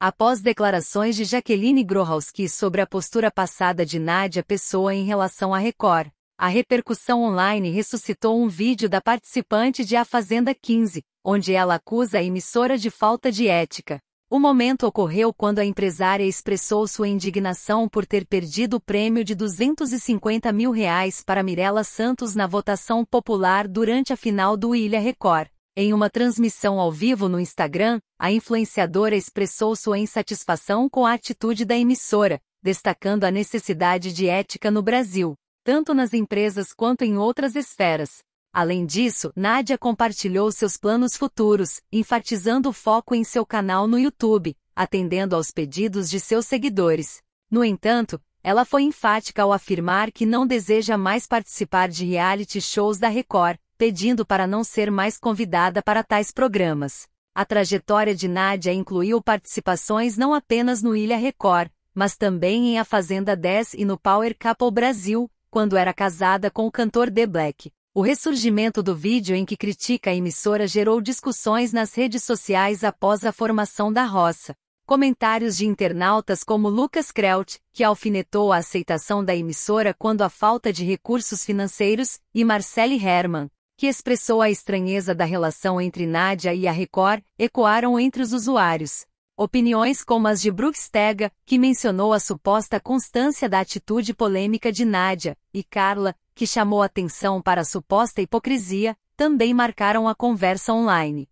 Após declarações de Jaqueline Grohalski sobre a postura passada de Nádia Pessoa em relação à Record, a repercussão online ressuscitou um vídeo da participante de A Fazenda 15, onde ela acusa a emissora de falta de ética. O momento ocorreu quando a empresária expressou sua indignação por ter perdido o prêmio de 250 mil reais para Mirella Santos na votação popular durante a final do Ilha Record. Em uma transmissão ao vivo no Instagram, a influenciadora expressou sua insatisfação com a atitude da emissora, destacando a necessidade de ética no Brasil, tanto nas empresas quanto em outras esferas. Além disso, Nádia compartilhou seus planos futuros, enfatizando o foco em seu canal no YouTube, atendendo aos pedidos de seus seguidores. No entanto, ela foi enfática ao afirmar que não deseja mais participar de reality shows da Record, pedindo para não ser mais convidada para tais programas. A trajetória de Nádia incluiu participações não apenas no Ilha Record, mas também em A Fazenda 10 e no Power Couple Brasil, quando era casada com o cantor The Black. O ressurgimento do vídeo em que critica a emissora gerou discussões nas redes sociais após a formação da roça. Comentários de internautas como Lucas Krelt, que alfinetou a aceitação da emissora quando a falta de recursos financeiros, e Marcele Herman, que expressou a estranheza da relação entre Nádia e a Record, ecoaram entre os usuários. Opiniões como as de Brooks Tega, que mencionou a suposta constância da atitude polêmica de Nádia, e Carla, que chamou atenção para a suposta hipocrisia, também marcaram a conversa online.